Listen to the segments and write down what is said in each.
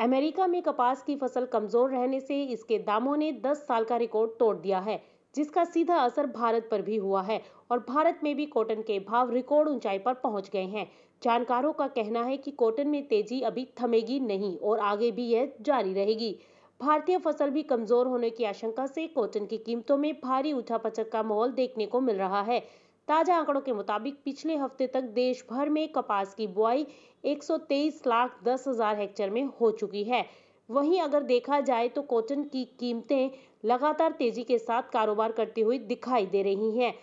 America में कपास की फसल कमजोर रहने से इसके दामों ने 10 साल का रिकॉर्ड तोड़ दिया है जिसका सीधा असर भारत पर भी हुआ है और भारत में भी कॉटन के भाव रिकॉर्ड ऊंचाई पर पहुंच गए हैं जानकारों का कहना है कि कॉटन में तेजी अभी थमेगी नहीं और आगे भी यह जारी रहेगी भारतीय फसल भी कमजोर होने की आशंका से कॉटन की कीमतों में भारी उठापचक का माहौल देखने को मिल रहा है ताजा आंकड़ों के मुताबिक पिछले हफ्ते तक देश भर में कपास की बुआई 123 लाख दस हजार हेक्टेयर में हो चुकी है वहीं अगर देखा जाए तो कॉटन की कीमतें लगातार तेजी के साथ कारोबार करती हुई दिखाई दे रही हैं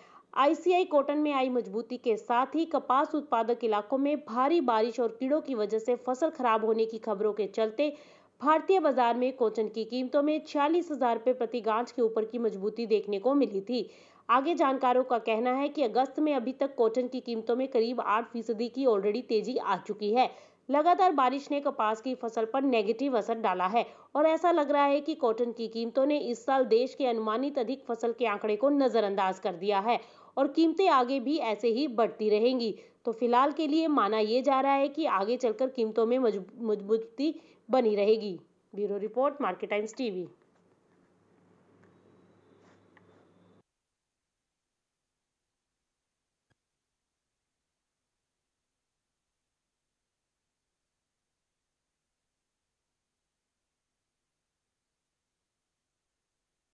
आईसीआई कॉटन में आई मजबूती के साथ ही कपास उत्पादक इलाकों में भारी बारिश और कीड़ों की वजह से फसल खराब होने की खबरों के चलते भारतीय बाजार में कोचन की कीमतों में छियालीस हजार रुपये प्रति गांठ के ऊपर की मजबूती देखने को मिली थी आगे जानकारों का कहना है कि अगस्त में अभी तक कॉटन की कीमतों में करीब आठ फीसदी की ऑलरेडी तेजी आ चुकी है लगातार बारिश ने कपास की फसल पर नेगेटिव असर डाला है और ऐसा लग रहा है कि कॉटन की कीमतों ने इस साल देश के अनुमानित अधिक फसल के आंकड़े को नज़रअंदाज कर दिया है और कीमतें आगे भी ऐसे ही बढ़ती रहेंगी तो फिलहाल के लिए माना यह जा रहा है कि आगे चलकर कीमतों में मजबूती बनी रहेगी bureau report Market Times TV